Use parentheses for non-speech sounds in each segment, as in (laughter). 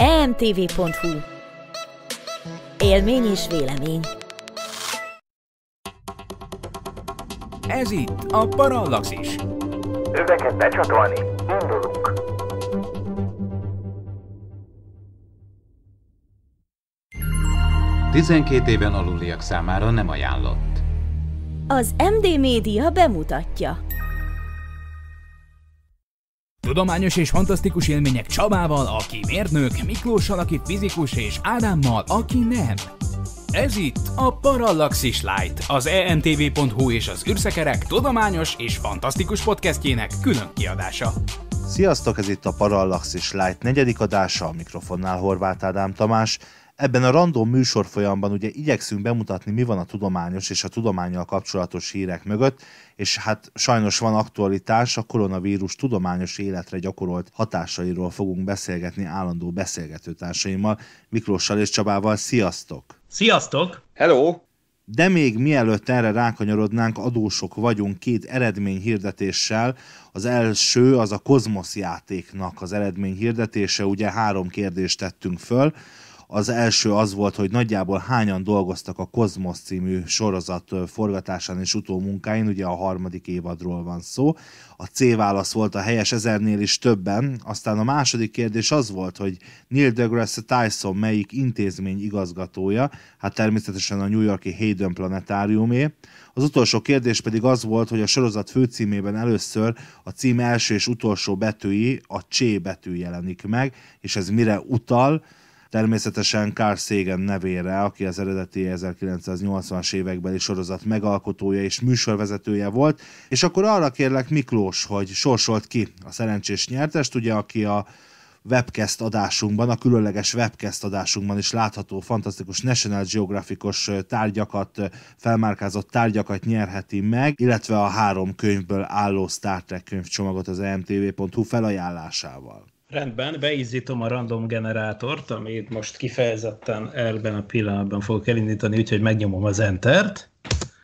emtv.hu Élmény és vélemény Ez itt a Parallaxis. Öveket becsatolni. Indulunk. Tizenkét éven aluliak számára nem ajánlott. Az MD Média bemutatja. Tudományos és fantasztikus élmények Csabával, aki mérnök, Miklóssal, aki fizikus, és Ádámmal, aki nem. Ez itt a Parallaxis Light, az entv.hu és az űrszekerek tudományos és fantasztikus podcastjének külön kiadása. Sziasztok, ez itt a Parallaxis Light negyedik adása, a mikrofonnál Horváth Ádám Tamás, Ebben a random műsor folyamban ugye igyekszünk bemutatni, mi van a tudományos és a tudományjal kapcsolatos hírek mögött, és hát sajnos van aktualitás, a koronavírus tudományos életre gyakorolt hatásairól fogunk beszélgetni állandó beszélgetőtársaimmal, Miklóssal és Csabával. Sziasztok! Sziasztok! Hello! De még mielőtt erre rákanyarodnánk, adósok vagyunk két eredményhirdetéssel. Az első az a Kozmosz játéknak az eredményhirdetése, ugye három kérdést tettünk föl, az első az volt, hogy nagyjából hányan dolgoztak a Kozmosz című sorozat forgatásán és utómunkáin, ugye a harmadik évadról van szó. A C válasz volt a helyes ezernél is többen. Aztán a második kérdés az volt, hogy Neil deGrasse Tyson melyik intézmény igazgatója, hát természetesen a New Yorki Hayden Planetáriumé. Az utolsó kérdés pedig az volt, hogy a sorozat főcímében először a cím első és utolsó betűi a C betű jelenik meg, és ez mire utal, természetesen Carl Sagan nevére, aki az eredeti 1980-as évekbeli sorozat megalkotója és műsorvezetője volt, és akkor arra kérlek Miklós, hogy sorsolt ki a szerencsés nyertest, ugye, aki a webcast adásunkban, a különleges webcast adásunkban is látható fantasztikus National Geographicos tárgyakat, felmárkázott tárgyakat nyerheti meg, illetve a három könyvből álló Star Trek könyvcsomagot az e mtv.hu felajánlásával. Rendben, beizzítom a random generátort, amit most kifejezetten ebben a pillanatban fogok elindítani, úgyhogy megnyomom az Entert,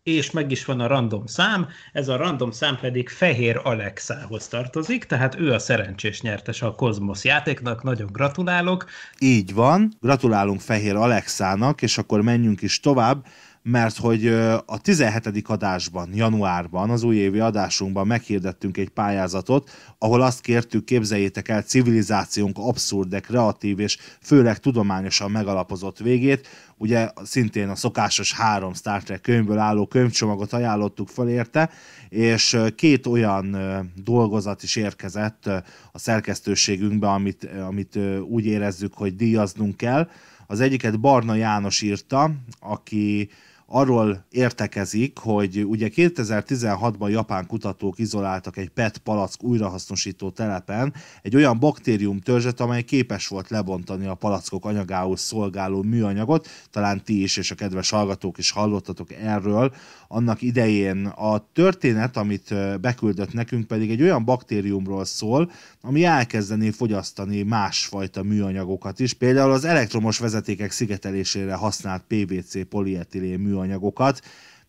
és meg is van a random szám, ez a random szám pedig Fehér Alexához tartozik, tehát ő a szerencsés nyertes a Kozmosz játéknak, nagyon gratulálok. Így van, gratulálunk Fehér Alexának, és akkor menjünk is tovább mert hogy a 17. adásban, januárban, az újévi adásunkban meghirdettünk egy pályázatot, ahol azt kértük, képzeljétek el civilizációnk abszurd, de kreatív és főleg tudományosan megalapozott végét. Ugye szintén a szokásos három Star Trek könyvből álló könyvcsomagot ajánlottuk fel érte, és két olyan dolgozat is érkezett a szerkesztőségünkbe, amit, amit úgy érezzük, hogy díjaznunk kell. Az egyiket Barna János írta, aki arról értekezik, hogy ugye 2016-ban japán kutatók izoláltak egy PET palack újrahasznosító telepen egy olyan baktérium törzset, amely képes volt lebontani a palackok anyagához szolgáló műanyagot, talán ti is és a kedves hallgatók is hallottatok erről. Annak idején a történet, amit beküldött nekünk pedig egy olyan baktériumról szól, ami elkezdené fogyasztani másfajta műanyagokat is, például az elektromos vezetékek szigetelésére használt PVC polietilén műanyag műanyagokat.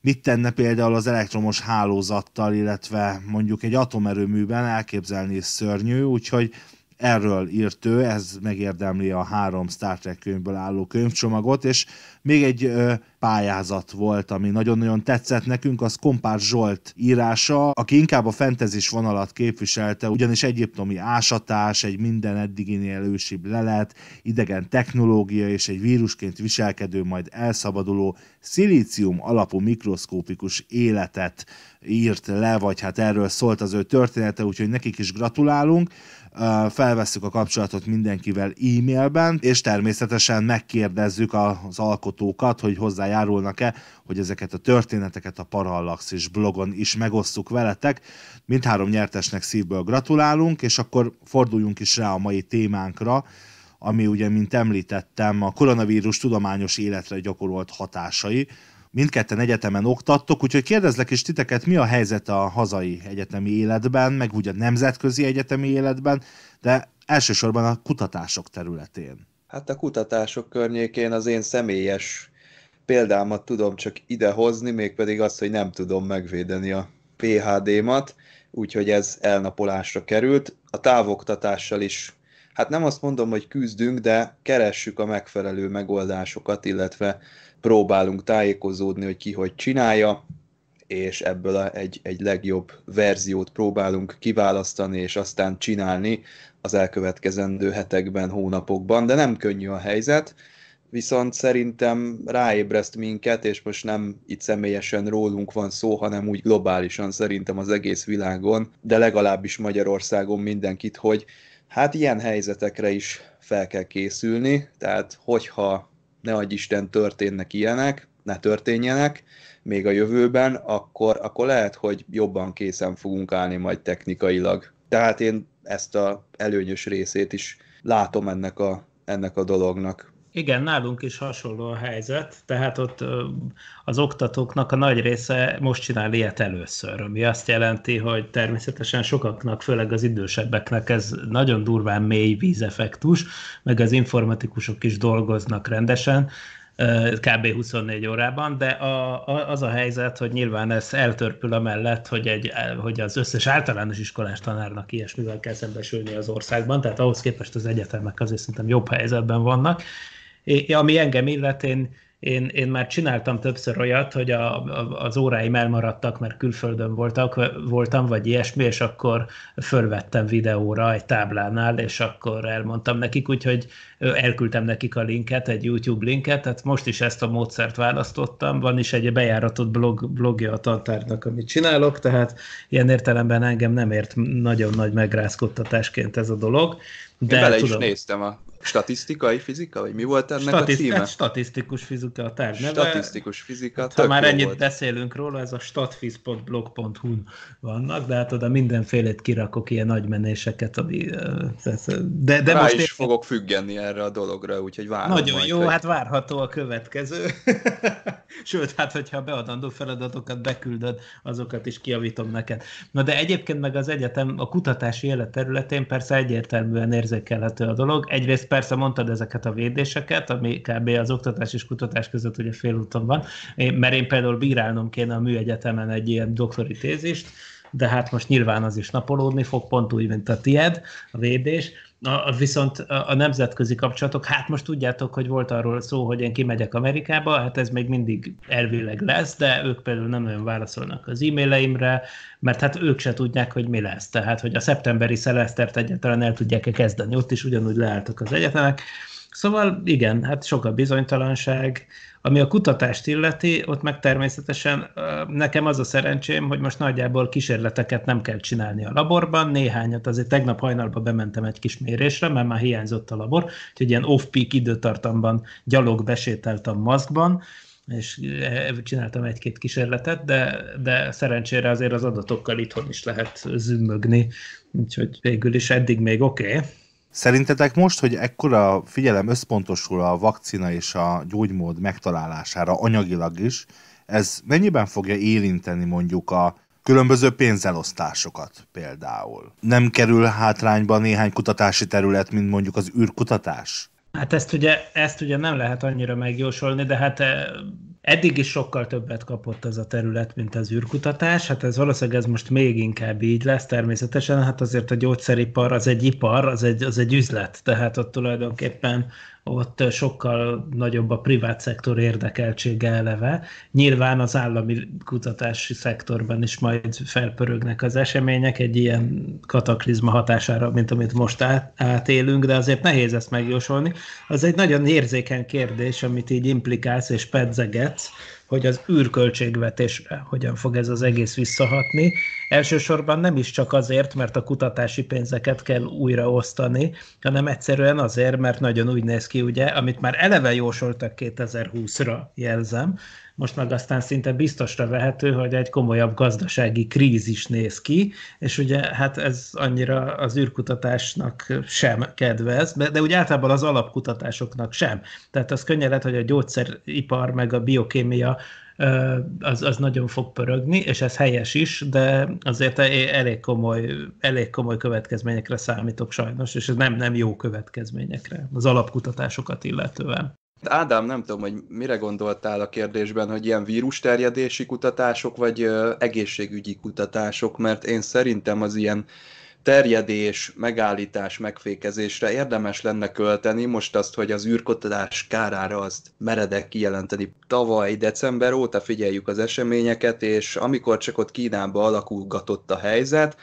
Mit tenne például az elektromos hálózattal, illetve mondjuk egy atomerőműben elképzelni szörnyű, úgyhogy erről írt ő, ez megérdemli a három Star Trek könyvből álló könyvcsomagot, és még egy ö, pályázat volt, ami nagyon-nagyon tetszett nekünk, az Kompár Zsolt írása, aki inkább a fentezis vonalat képviselte, ugyanis egyiptomi ásatás, egy minden eddiginél ősibb lelet, idegen technológia és egy vírusként viselkedő, majd elszabaduló szilícium alapú mikroszkópikus életet írt le, vagy hát erről szólt az ő története, úgyhogy nekik is gratulálunk felvesszük a kapcsolatot mindenkivel e-mailben, és természetesen megkérdezzük az alkotó alkotókat, hogy hozzájárulnak-e, hogy ezeket a történeteket a Parallaxis blogon is megosztjuk veletek. Mindhárom nyertesnek szívből gratulálunk, és akkor forduljunk is rá a mai témánkra, ami ugye, mint említettem, a koronavírus tudományos életre gyakorolt hatásai. Mindketten egyetemen oktattok, úgyhogy kérdezlek is titeket, mi a helyzet a hazai egyetemi életben, meg úgy a nemzetközi egyetemi életben, de elsősorban a kutatások területén. Hát a kutatások környékén az én személyes példámat tudom csak idehozni, mégpedig azt, hogy nem tudom megvédeni a PHD-mat, úgyhogy ez elnapolásra került. A távoktatással is, hát nem azt mondom, hogy küzdünk, de keressük a megfelelő megoldásokat, illetve próbálunk tájékozódni, hogy ki hogy csinálja és ebből a, egy, egy legjobb verziót próbálunk kiválasztani, és aztán csinálni az elkövetkezendő hetekben, hónapokban, de nem könnyű a helyzet, viszont szerintem ráébreszt minket, és most nem itt személyesen rólunk van szó, hanem úgy globálisan szerintem az egész világon, de legalábbis Magyarországon mindenkit, hogy hát ilyen helyzetekre is fel kell készülni, tehát hogyha ne adj Isten történnek ilyenek, ne történjenek, még a jövőben, akkor, akkor lehet, hogy jobban készen fogunk állni majd technikailag. Tehát én ezt a előnyös részét is látom ennek a, ennek a dolognak. Igen, nálunk is hasonló a helyzet, tehát ott az oktatóknak a nagy része most csinál ilyet először, ami azt jelenti, hogy természetesen sokaknak, főleg az idősebbeknek ez nagyon durván mély vízeffektus, meg az informatikusok is dolgoznak rendesen, kb. 24 órában, de a, a, az a helyzet, hogy nyilván ez eltörpül a mellett, hogy, egy, hogy az összes általános iskolás tanárnak ilyesmivel kell szembesülni az országban, tehát ahhoz képest az egyetemek azért szerintem jobb helyzetben vannak. É, ami engem illet, én én, én már csináltam többször olyat, hogy a, a, az óráim elmaradtak, mert külföldön voltak, voltam, vagy ilyesmi, és akkor fölvettem videóra egy táblánál, és akkor elmondtam nekik, úgyhogy elküldtem nekik a linket, egy YouTube linket, tehát most is ezt a módszert választottam, van is egy bejáratott blog, blogja a tantárnak, amit csinálok, tehát ilyen értelemben engem nem ért nagyon nagy megrázkodtatásként ez a dolog. De Én bele tudom, is néztem a Statisztikai fizika, vagy mi volt ennek Statiszt- a címe? Hát statisztikus fizika a terv neve. Statisztikus fizika, hát, Ha már ennyit volt. beszélünk róla, ez a statfizbloghu vannak, de hát oda mindenfélét kirakok ilyen nagy menéseket, ami... De, de Rá most is én... fogok függeni erre a dologra, úgyhogy várom Nagyon majd, jó, hogy... hát várható a következő. (laughs) Sőt, hát hogyha beadandó feladatokat beküldöd, azokat is kiavítom neked. Na de egyébként meg az egyetem a kutatási élet területén persze egyértelműen érzékelhető a dolog. Egyrészt persze mondtad ezeket a védéseket, ami kb. az oktatás és kutatás között ugye félúton van, én, mert én például bírálnom kéne a műegyetemen egy ilyen doktori tézist, de hát most nyilván az is napolódni fog, pont úgy, mint a tied, a védés, Na, viszont a, nemzetközi kapcsolatok, hát most tudjátok, hogy volt arról szó, hogy én kimegyek Amerikába, hát ez még mindig elvileg lesz, de ők például nem nagyon válaszolnak az e-maileimre, mert hát ők se tudják, hogy mi lesz. Tehát, hogy a szeptemberi szelesztert egyáltalán el tudják-e kezdeni, ott is ugyanúgy leálltak az egyetemek. Szóval igen, hát sok a bizonytalanság. Ami a kutatást illeti, ott meg természetesen nekem az a szerencsém, hogy most nagyjából kísérleteket nem kell csinálni a laborban, néhányat azért tegnap hajnalban bementem egy kis mérésre, mert már hiányzott a labor, úgyhogy ilyen off-peak időtartamban gyalog besételtem maszkban, és e, csináltam egy-két kísérletet, de, de szerencsére azért az adatokkal itthon is lehet zümmögni, úgyhogy végül is eddig még oké. Okay. Szerintetek most, hogy ekkora figyelem összpontosul a vakcina és a gyógymód megtalálására anyagilag is, ez mennyiben fogja érinteni mondjuk a különböző pénzelosztásokat például? Nem kerül hátrányba néhány kutatási terület, mint mondjuk az űrkutatás? Hát ezt ugye, ezt ugye nem lehet annyira megjósolni, de hát eh, Eddig is sokkal többet kapott ez a terület, mint az űrkutatás, hát ez valószínűleg ez most még inkább így lesz természetesen, hát azért a gyógyszeripar az egy ipar, az egy, az egy üzlet, tehát ott tulajdonképpen ott sokkal nagyobb a privát szektor érdekeltsége eleve. Nyilván az állami kutatási szektorban is majd felpörögnek az események egy ilyen kataklizma hatására, mint amit most átélünk, de azért nehéz ezt megjósolni. Az egy nagyon érzékeny kérdés, amit így implikálsz és pedzegetsz, hogy az űrköltségvetésre eh, hogyan fog ez az egész visszahatni. Elsősorban nem is csak azért, mert a kutatási pénzeket kell újraosztani, hanem egyszerűen azért, mert nagyon úgy néz ki, ugye, amit már eleve jósoltak 2020-ra, jelzem, most meg aztán szinte biztosra vehető, hogy egy komolyabb gazdasági krízis néz ki, és ugye hát ez annyira az űrkutatásnak sem kedvez, de, de úgy általában az alapkutatásoknak sem. Tehát az könnyen lehet, hogy a gyógyszeripar meg a biokémia az, az nagyon fog pörögni, és ez helyes is, de azért e-, elég komoly, elég komoly következményekre számítok sajnos, és ez nem, nem jó következményekre az alapkutatásokat illetően. Ádám, nem tudom, hogy mire gondoltál a kérdésben, hogy ilyen vírusterjedési kutatások, vagy egészségügyi kutatások, mert én szerintem az ilyen terjedés, megállítás, megfékezésre érdemes lenne költeni, most azt, hogy az űrkutatás kárára azt meredek kijelenteni. Tavaly december óta figyeljük az eseményeket, és amikor csak ott Kínában alakulgatott a helyzet,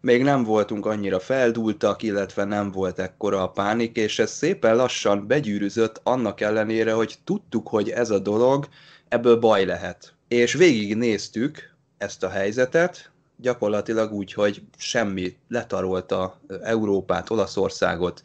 még nem voltunk annyira feldúltak, illetve nem volt ekkora a pánik, és ez szépen lassan begyűrűzött annak ellenére, hogy tudtuk, hogy ez a dolog, ebből baj lehet. És végig néztük ezt a helyzetet, gyakorlatilag úgy, hogy semmi letarolta Európát, Olaszországot.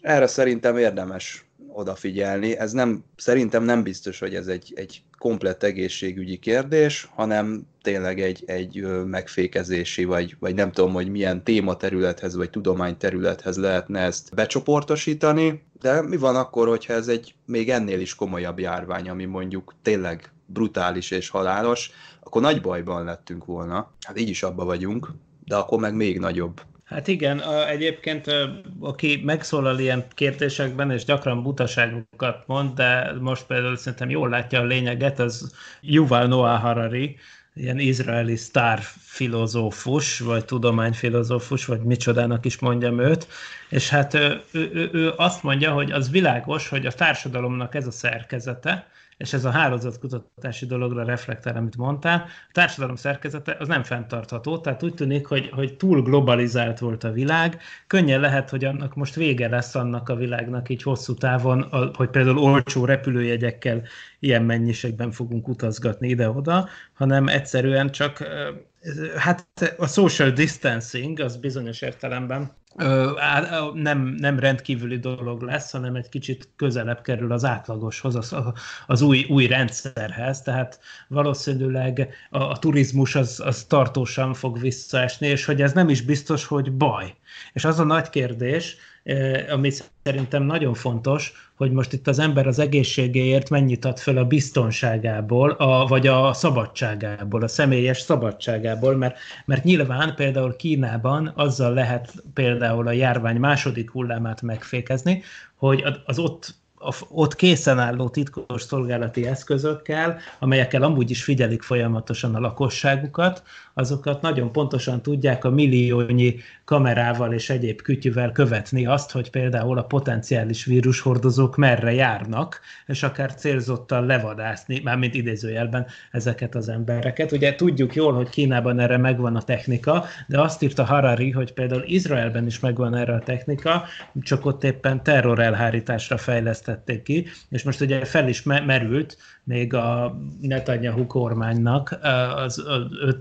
Erre szerintem érdemes odafigyelni. Ez nem, szerintem nem biztos, hogy ez egy, egy komplett egészségügyi kérdés, hanem tényleg egy, egy megfékezési, vagy, vagy nem tudom, hogy milyen tématerülethez, vagy tudományterülethez lehetne ezt becsoportosítani, de mi van akkor, hogyha ez egy még ennél is komolyabb járvány, ami mondjuk tényleg brutális és halálos, akkor nagy bajban lettünk volna. Hát így is abba vagyunk, de akkor meg még nagyobb Hát igen, a, egyébként aki megszólal ilyen kérdésekben, és gyakran butaságokat mond, de most például szerintem jól látja a lényeget, az Yuval Noah Harari, ilyen izraeli sztár filozófus, vagy tudományfilozófus, vagy micsodának is mondjam őt, és hát ő, ő, ő azt mondja, hogy az világos, hogy a társadalomnak ez a szerkezete, és ez a hálózatkutatási dologra reflektál, amit mondtál, a társadalom szerkezete az nem fenntartható, tehát úgy tűnik, hogy, hogy túl globalizált volt a világ, könnyen lehet, hogy annak most vége lesz annak a világnak így hosszú távon, hogy például olcsó repülőjegyekkel ilyen mennyiségben fogunk utazgatni ide-oda, hanem egyszerűen csak hát a social distancing az bizonyos értelemben nem, nem rendkívüli dolog lesz, hanem egy kicsit közelebb kerül az átlagoshoz, az, az új, új rendszerhez, tehát valószínűleg a, a turizmus az, az tartósan fog visszaesni, és hogy ez nem is biztos, hogy baj. És az a nagy kérdés, ami szerintem nagyon fontos, hogy most itt az ember az egészségéért mennyit ad föl a biztonságából, a, vagy a szabadságából, a személyes szabadságából, mert, mert nyilván például Kínában azzal lehet például a járvány második hullámát megfékezni, hogy az ott ott készen álló titkos szolgálati eszközökkel, amelyekkel amúgy is figyelik folyamatosan a lakosságukat, azokat nagyon pontosan tudják a milliónyi kamerával és egyéb kütyüvel követni azt, hogy például a potenciális vírushordozók merre járnak, és akár célzottan levadászni, mármint idézőjelben ezeket az embereket. Ugye tudjuk jól, hogy Kínában erre megvan a technika, de azt írta Harari, hogy például Izraelben is megvan erre a technika, csak ott éppen terrorelhárításra fejlesztették ki, és most ugye fel is merült még a Netanyahu kormánynak az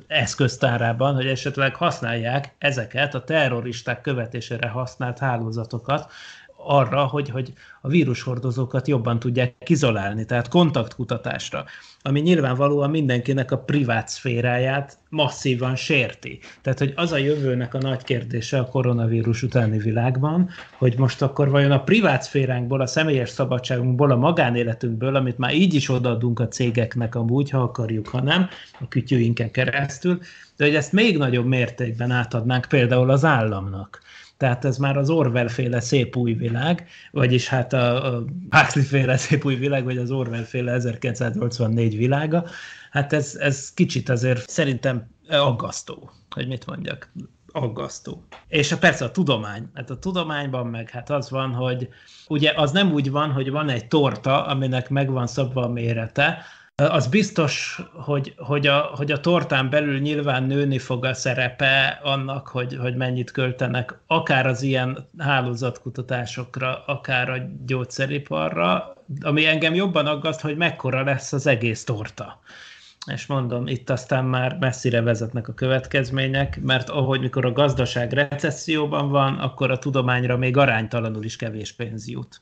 eszköz eszköztárában, hogy esetleg használják ezeket a terroristák követésére használt hálózatokat arra, hogy, hogy a vírushordozókat jobban tudják kizolálni, tehát kontaktkutatásra, ami nyilvánvalóan mindenkinek a privát szféráját masszívan sérti. Tehát, hogy az a jövőnek a nagy kérdése a koronavírus utáni világban, hogy most akkor vajon a privát szféránkból, a személyes szabadságunkból, a magánéletünkből, amit már így is odaadunk a cégeknek amúgy, ha akarjuk, ha nem, a kütyűinken keresztül, de hogy ezt még nagyobb mértékben átadnánk például az államnak. Tehát ez már az Orwell féle szép új világ, vagyis hát a, a Huxley féle szép új világ, vagy az Orwell féle 1984 világa. Hát ez, ez kicsit azért szerintem aggasztó, hogy mit mondjak, aggasztó. És hát persze a tudomány, hát a tudományban meg hát az van, hogy ugye az nem úgy van, hogy van egy torta, aminek megvan szabva a mérete, az biztos, hogy, hogy, a, hogy a tortán belül nyilván nőni fog a szerepe annak, hogy, hogy mennyit költenek akár az ilyen hálózatkutatásokra, akár a gyógyszeriparra, ami engem jobban aggaszt, hogy mekkora lesz az egész torta. És mondom, itt aztán már messzire vezetnek a következmények, mert ahogy mikor a gazdaság recesszióban van, akkor a tudományra még aránytalanul is kevés pénz jut.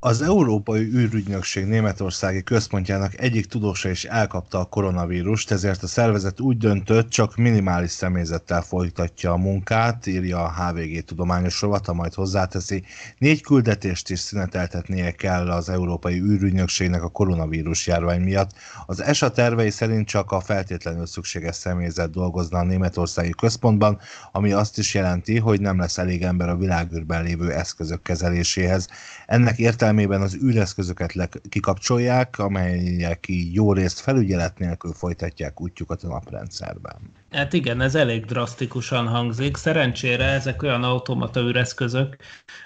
az Európai űrügynökség németországi központjának egyik tudósa is elkapta a koronavírust, ezért a szervezet úgy döntött, csak minimális személyzettel folytatja a munkát, írja a HVG tudományos rovata, majd hozzáteszi. Négy küldetést is szüneteltetnie kell az Európai űrügynökségnek a koronavírus járvány miatt. Az ESA tervei szerint csak a feltétlenül szükséges személyzet dolgozna a németországi központban, ami azt is jelenti, hogy nem lesz elég ember a világűrben lévő eszközök kezeléséhez. Ennek értelme értelmében az űreszközöket le- kikapcsolják, amelyek így jó részt felügyelet nélkül folytatják útjukat a naprendszerben. Hát igen, ez elég drasztikusan hangzik. Szerencsére ezek olyan automata üreszközök,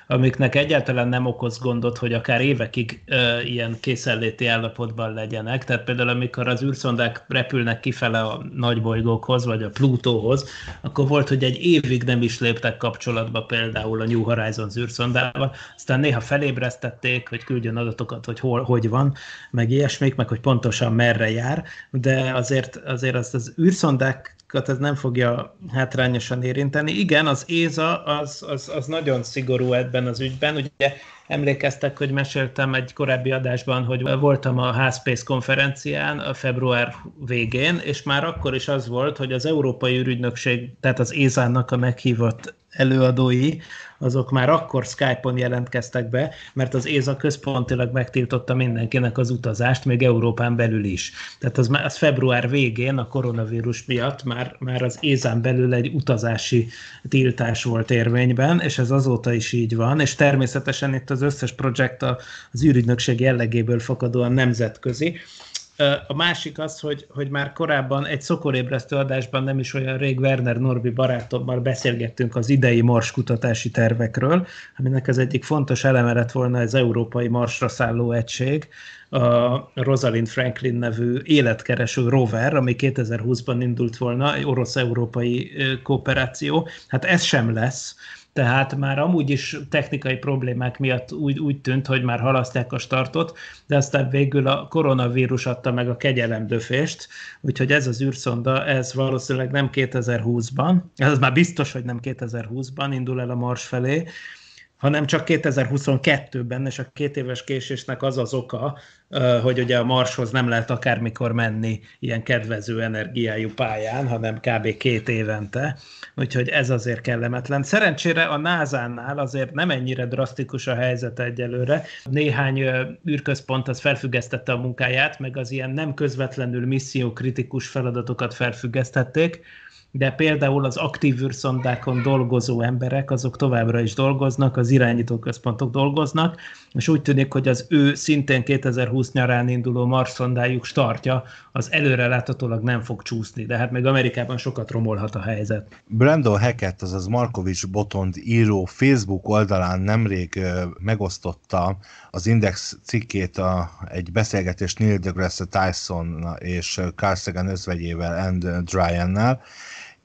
amiknek egyáltalán nem okoz gondot, hogy akár évekig ö, ilyen készenléti állapotban legyenek. Tehát például amikor az űrszondák repülnek kifele a nagybolygókhoz, vagy a Plutóhoz, akkor volt, hogy egy évig nem is léptek kapcsolatba például a New Horizons űrszondával, aztán néha felébresztették, hogy küldjön adatokat, hogy hol, hogy van, meg ilyesmik, meg hogy pontosan merre jár, de azért, azért azt az űrszondák ez nem fogja hátrányosan érinteni. Igen, az ÉZA az, az, az nagyon szigorú ebben az ügyben. Ugye Emlékeztek, hogy meséltem egy korábbi adásban, hogy voltam a Házpész konferencián a február végén, és már akkor is az volt, hogy az Európai Ürügynökség, tehát az Ézánnak a meghívott előadói, azok már akkor Skype-on jelentkeztek be, mert az ÉZA központilag megtiltotta mindenkinek az utazást, még Európán belül is. Tehát az, az február végén a koronavírus miatt már, már az ÉZÁN belül egy utazási tiltás volt érvényben, és ez azóta is így van, és természetesen itt az az összes projekt az űrügynökség jellegéből fakadóan nemzetközi. A másik az, hogy, hogy már korábban egy szokorébresztő adásban nem is olyan rég Werner Norbi barátommal beszélgettünk az idei mars kutatási tervekről, aminek az egyik fontos eleme lett volna az Európai Marsra szálló egység, a Rosalind Franklin nevű életkereső rover, ami 2020-ban indult volna, orosz-európai kooperáció. Hát ez sem lesz tehát már amúgy is technikai problémák miatt úgy, úgy tűnt, hogy már halasztják a startot, de aztán végül a koronavírus adta meg a kegyelem döfést, úgyhogy ez az űrszonda, ez valószínűleg nem 2020-ban, ez már biztos, hogy nem 2020-ban indul el a Mars felé, hanem csak 2022-ben, és a két éves késésnek az az oka, hogy ugye a Marshoz nem lehet akármikor menni ilyen kedvező energiájú pályán, hanem kb. két évente, úgyhogy ez azért kellemetlen. Szerencsére a NASA-nál azért nem ennyire drasztikus a helyzet egyelőre. Néhány űrközpont az felfüggesztette a munkáját, meg az ilyen nem közvetlenül missziókritikus feladatokat felfüggesztették, de például az aktív űrszondákon dolgozó emberek, azok továbbra is dolgoznak, az irányító központok dolgoznak, és úgy tűnik, hogy az ő szintén 2020 nyarán induló marszondájuk startja, az előreláthatólag nem fog csúszni, de hát meg Amerikában sokat romolhat a helyzet. Brandon Hackett, azaz Markovics Botond író Facebook oldalán nemrég megosztotta az Index cikkét a, egy beszélgetés Neil deGrasse Tyson és Carl Sagan özvegyével, and Dryennel,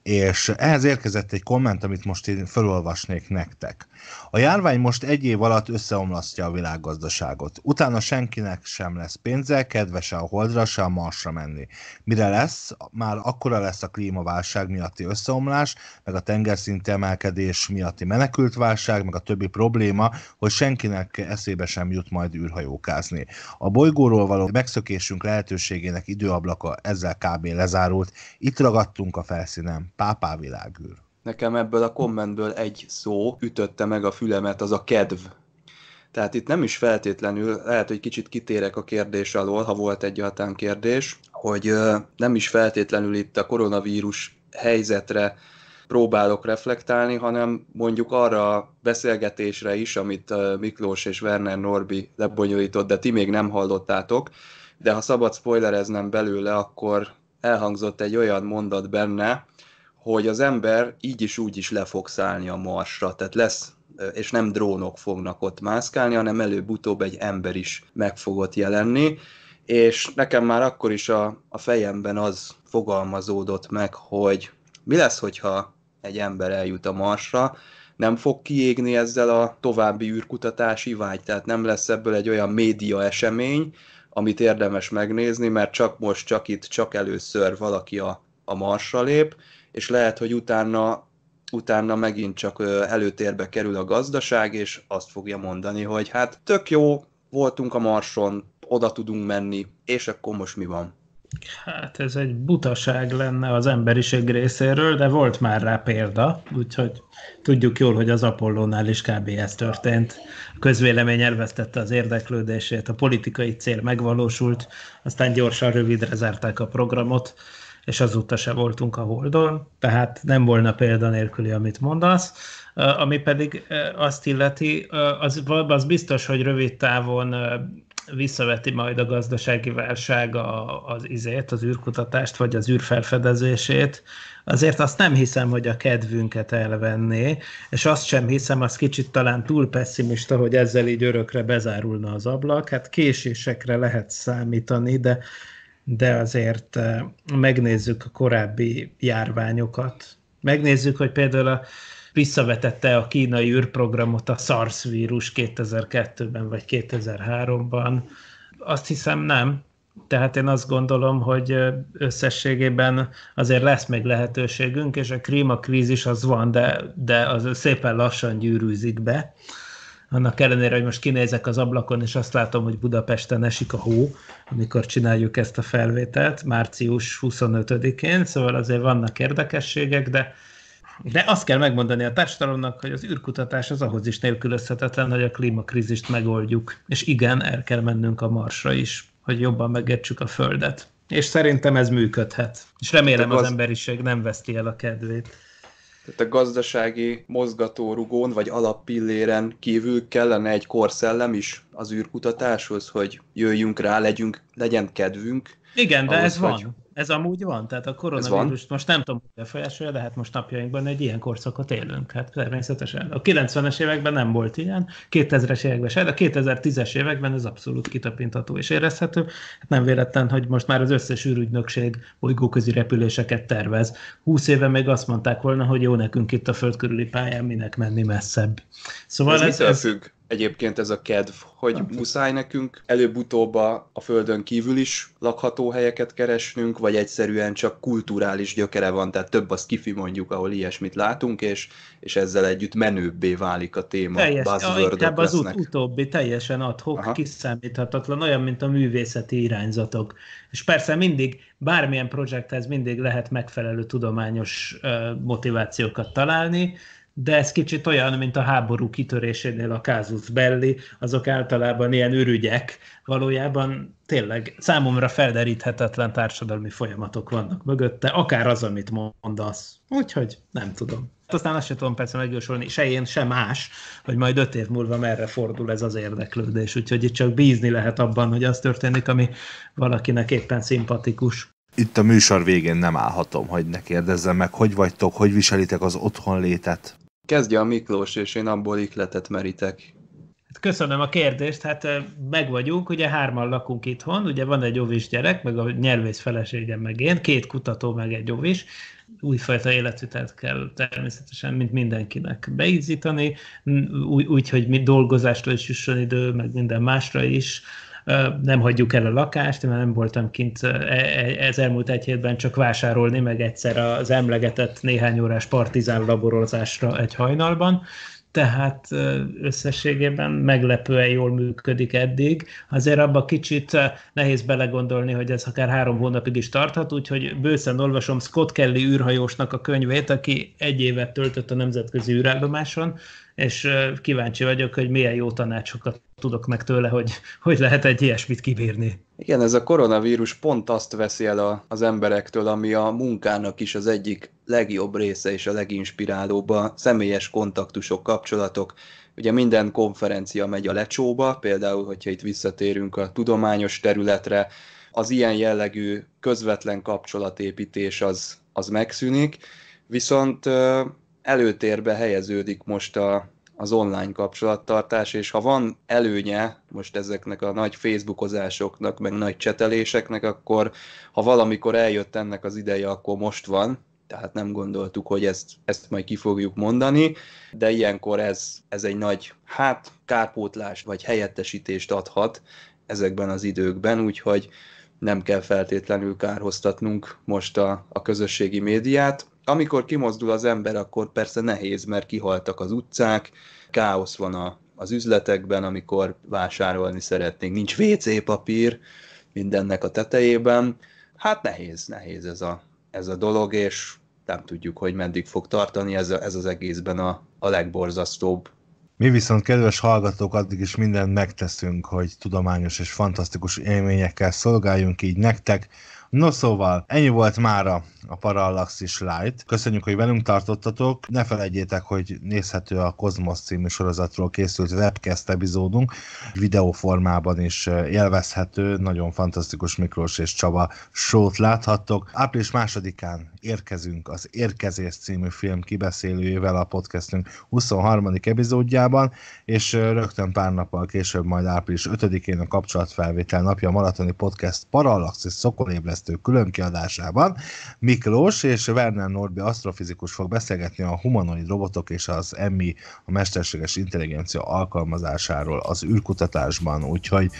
és ehhez érkezett egy komment, amit most én felolvasnék nektek. A járvány most egy év alatt összeomlasztja a világgazdaságot. Utána senkinek sem lesz pénze, kedve se a holdra, se a marsra menni. Mire lesz, már akkora lesz a klímaválság miatti összeomlás, meg a tengerszint emelkedés miatti menekültválság, meg a többi probléma, hogy senkinek eszébe sem jut majd űrhajókázni. A bolygóról való megszökésünk lehetőségének időablaka ezzel kb. lezárult. Itt ragadtunk a felszínen. Pápá világűr nekem ebből a kommentből egy szó ütötte meg a fülemet, az a kedv. Tehát itt nem is feltétlenül, lehet, hogy kicsit kitérek a kérdés alól, ha volt egyáltalán kérdés, hogy nem is feltétlenül itt a koronavírus helyzetre próbálok reflektálni, hanem mondjuk arra a beszélgetésre is, amit Miklós és Werner Norbi lebonyolított, de ti még nem hallottátok, de ha szabad spoilereznem belőle, akkor elhangzott egy olyan mondat benne, hogy az ember így is úgy is le fog szállni a marsra, tehát lesz eh, és nem drónok fognak ott mászkálni, hanem előbb-utóbb egy ember is meg ott jelenni, és nekem már akkor is a, a fejemben az fogalmazódott meg, hogy mi lesz, hogyha egy ember eljut a Marsra, nem fog kiégni ezzel a további űrkutatási vágy, tehát nem lesz ebből egy olyan média esemény, amit érdemes megnézni, mert csak most, csak itt, csak először valaki a, a Marsra lép, és lehet, hogy utána, utána megint csak előtérbe kerül a gazdaság, és azt fogja mondani, hogy hát tök jó, voltunk a Marson, oda tudunk menni, és akkor most mi van? Hát ez egy butaság lenne az emberiség részéről, de volt már rá példa, úgyhogy tudjuk jól, hogy az Apollónál is kb. ez történt. A közvélemény elvesztette az érdeklődését, a politikai cél megvalósult, aztán gyorsan rövidre zárták a programot, és azóta se voltunk a Holdon, tehát nem volna példa nélküli, amit mondasz. Ami pedig azt illeti, az, az biztos, hogy rövid távon visszaveti majd a gazdasági válság az izét, az űrkutatást, vagy az űrfelfedezését, azért azt nem hiszem, hogy a kedvünket elvenné, és azt sem hiszem, az kicsit talán túl pessimista, hogy ezzel így örökre bezárulna az ablak. Hát késésekre lehet számítani, de de azért eh, megnézzük a korábbi járványokat. Megnézzük, hogy például a, visszavetette a kínai űrprogramot a SARS vírus 2002-ben vagy 2003-ban. Azt hiszem nem. Tehát én azt gondolom, hogy eh, összességében azért lesz még lehetőségünk, és a klímakrízis az van, de, de az szépen lassan gyűrűzik be annak ellenére, hogy most kinézek az ablakon, és azt látom, hogy Budapesten esik a hó, amikor csináljuk ezt a felvételt, március 25-én, szóval azért vannak érdekességek, de de azt kell megmondani a társadalomnak, hogy az űrkutatás az ahhoz is nélkülözhetetlen, hogy a klímakrízist megoldjuk. És igen, el kell mennünk a Marsra is, hogy jobban megértsük a Földet. És szerintem ez működhet. És remélem az, az emberiség nem veszti el a kedvét. Tehát a gazdasági mozgatórugón vagy alappilléren kívül kellene egy korszellem is az űrkutatáshoz, hogy jöjjünk rá, legyünk, legyen kedvünk. Igen, de ahhoz, ez van. Ez amúgy van, tehát a koronavírus most nem tudom, hogy befolyásolja, de hát most napjainkban egy ilyen korszakot élünk, hát természetesen. A 90-es években nem volt ilyen, 2000-es években se, de a 2010-es években ez abszolút kitapintható és érezhető. Hát nem véletlen, hogy most már az összes űrügynökség bolygóközi repüléseket tervez. 20 éve még azt mondták volna, hogy jó nekünk itt a föld körüli pályán minek menni messzebb. Szóval ez, ez, ez függ? egyébként ez a kedv, hogy muszáj nekünk előbb-utóbb a földön kívül is lakható helyeket keresnünk, vagy egyszerűen csak kulturális gyökere van, tehát több az kifi mondjuk, ahol ilyesmit látunk, és, és ezzel együtt menőbbé válik a téma. Teljesen, a, az ut- utóbbi, teljesen adhok, Aha. kiszámíthatatlan, olyan, mint a művészeti irányzatok. És persze mindig, bármilyen projekthez mindig lehet megfelelő tudományos uh, motivációkat találni, de ez kicsit olyan, mint a háború kitörésénél a kázus belli, azok általában ilyen ürügyek, valójában tényleg számomra felderíthetetlen társadalmi folyamatok vannak mögötte, akár az, amit mondasz. Úgyhogy nem tudom. Hát aztán azt sem tudom persze megjósolni, se én, se más, hogy majd öt év múlva merre fordul ez az érdeklődés. Úgyhogy itt csak bízni lehet abban, hogy az történik, ami valakinek éppen szimpatikus itt a műsor végén nem állhatom, hogy ne kérdezzem meg, hogy vagytok, hogy viselitek az otthonlétet. Kezdje a Miklós, és én abból ikletet merítek. Hát köszönöm a kérdést, hát meg vagyunk, ugye hárman lakunk itthon, ugye van egy ovis gyerek, meg a nyelvész feleségem, meg én, két kutató, meg egy ovis, újfajta életvitelt kell természetesen, mint mindenkinek beízítani, úgy, úgy hogy mi dolgozástól is jusson idő, meg minden másra is, nem hagyjuk el a lakást, mert nem voltam kint e, e, ez elmúlt egy hétben csak vásárolni, meg egyszer az emlegetett néhány órás partizán laborozásra egy hajnalban, tehát összességében meglepően jól működik eddig. Azért abba kicsit nehéz belegondolni, hogy ez akár három hónapig is tarthat, úgyhogy bőszen olvasom Scott Kelly űrhajósnak a könyvét, aki egy évet töltött a nemzetközi űrállomáson, és kíváncsi vagyok, hogy milyen jó tanácsokat tudok meg tőle, hogy hogy lehet egy ilyesmit kibírni. Igen, ez a koronavírus pont azt veszi el a, az emberektől, ami a munkának is az egyik legjobb része és a leginspirálóbb a személyes kontaktusok, kapcsolatok. Ugye minden konferencia megy a lecsóba, például, hogyha itt visszatérünk a tudományos területre, az ilyen jellegű közvetlen kapcsolatépítés az, az megszűnik, viszont előtérbe helyeződik most a, az online kapcsolattartás, és ha van előnye most ezeknek a nagy facebookozásoknak, meg nagy cseteléseknek, akkor ha valamikor eljött ennek az ideje, akkor most van, tehát nem gondoltuk, hogy ezt, ezt majd ki fogjuk mondani, de ilyenkor ez, ez egy nagy, hát kárpótlást vagy helyettesítést adhat ezekben az időkben, úgyhogy nem kell feltétlenül kárhoztatnunk most a, a közösségi médiát amikor kimozdul az ember, akkor persze nehéz, mert kihaltak az utcák, káosz van a, az üzletekben, amikor vásárolni szeretnénk, nincs WC papír mindennek a tetejében. Hát nehéz, nehéz ez a, ez a dolog, és nem tudjuk, hogy meddig fog tartani, ez, a, ez az egészben a, a legborzasztóbb. Mi viszont, kedves hallgatók, addig is mindent megteszünk, hogy tudományos és fantasztikus élményekkel szolgáljunk így nektek, No szóval, ennyi volt mára a Parallaxis Light. Köszönjük, hogy velünk tartottatok. Ne felejtjétek, hogy nézhető a Kozmosz című sorozatról készült webcast epizódunk. Videóformában is eh, élvezhető, nagyon fantasztikus Miklós és Csaba sót láthattok. Április másodikán érkezünk az Érkezés című film kibeszélőjével a podcastünk 23. epizódjában, és eh, rögtön pár nappal később, majd április 5-én a kapcsolatfelvétel napja a maratoni podcast Parallaxis lesz szerkesztő különkiadásában Miklós és Werner Norbi asztrofizikus fog beszélgetni a humanoid robotok és az emmi a mesterséges intelligencia alkalmazásáról az űrkutatásban, úgyhogy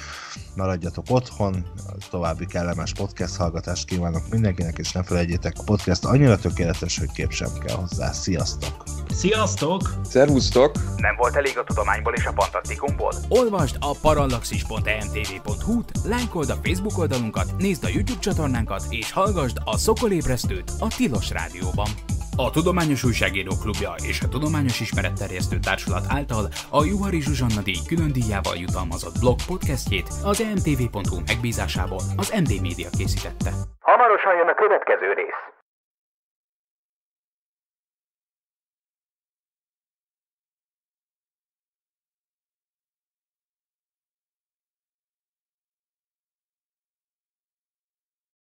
maradjatok otthon, további kellemes podcast hallgatást kívánok mindenkinek, és ne felejtjétek, a podcast annyira tökéletes, hogy kép sem kell hozzá. Sziasztok! Sziasztok! Szervusztok! Nem volt elég a tudományból és a fantasztikumból? Olvasd a parallaxis.emtv.hu, lájkold a Facebook oldalunkat, nézd a YouTube csatornánkat, és hallgassd a Szokolébresztőt a Tilos Rádióban. A Tudományos Újságíró Klubja és a Tudományos Ismeretterjesztő Társulat által a Juhari Zsuzsanna díj külön díjával jutalmazott blog podcastjét az emtv.hu megbízásából az MD Media készítette. Hamarosan jön a következő rész.